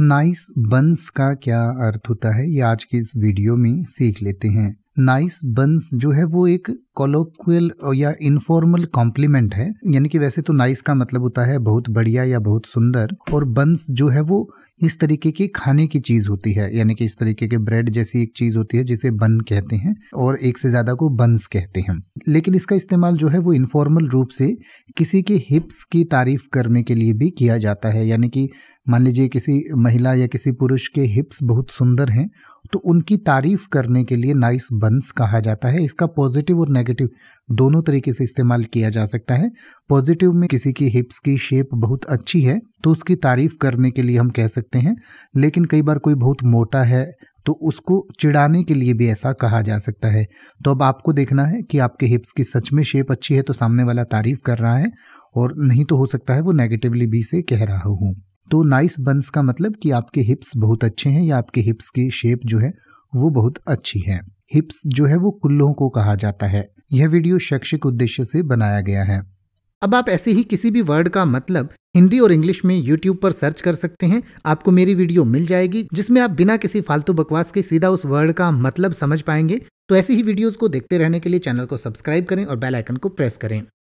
nice बंस का क्या अर्थ होता है ये आज के इस वीडियो में सीख लेते हैं नाइस बंस जो है वो एक कॉलोक्वल या इनफॉर्मल कॉम्प्लीमेंट है यानी कि वैसे तो नाइस का मतलब होता है बहुत बढ़िया या बहुत सुंदर और बंस जो है वो इस तरीके की खाने की चीज़ होती है यानी कि इस तरीके के ब्रेड जैसी एक चीज़ होती है जिसे बन कहते हैं और एक से ज़्यादा को बंस कहते हैं लेकिन इसका इस्तेमाल जो है वो इनफॉर्मल रूप से किसी के हिप्स की तारीफ करने के लिए भी किया जाता है यानी कि मान लीजिए किसी महिला या किसी पुरुष के हिप्स बहुत सुंदर हैं तो उनकी तारीफ करने के लिए नाइस बंस कहा जाता है इसका पॉजिटिव और नेगेटिव दोनों तरीके से इस्तेमाल किया जा सकता है पॉजिटिव में किसी की हिप्स की शेप बहुत अच्छी है तो उसकी तारीफ करने के लिए हम कह सकते हैं लेकिन कई बार कोई बहुत मोटा है तो उसको चिढ़ाने के लिए भी ऐसा कहा जा सकता है तो अब आपको देखना है कि आपके हिप्स की सच में शेप अच्छी है तो सामने वाला तारीफ कर रहा है और नहीं तो हो सकता है वो नेगेटिवली भी से कह रहा हूँ तो नाइस बंस का मतलब कि आपके हिप्स बहुत अच्छे हैं या आपके हिप्स की शेप जो है वो बहुत अच्छी है हिप्स जो है वो कुल्लों को कहा जाता है यह वीडियो शैक्षिक उद्देश्य से बनाया गया है अब आप ऐसे ही किसी भी वर्ड का मतलब हिंदी और इंग्लिश में YouTube पर सर्च कर सकते हैं आपको मेरी वीडियो मिल जाएगी जिसमें आप बिना किसी फालतू बकवास के सीधा उस वर्ड का मतलब समझ पाएंगे तो ऐसी ही वीडियोस को देखते रहने के लिए चैनल को सब्सक्राइब करें और बेल आइकन को प्रेस करें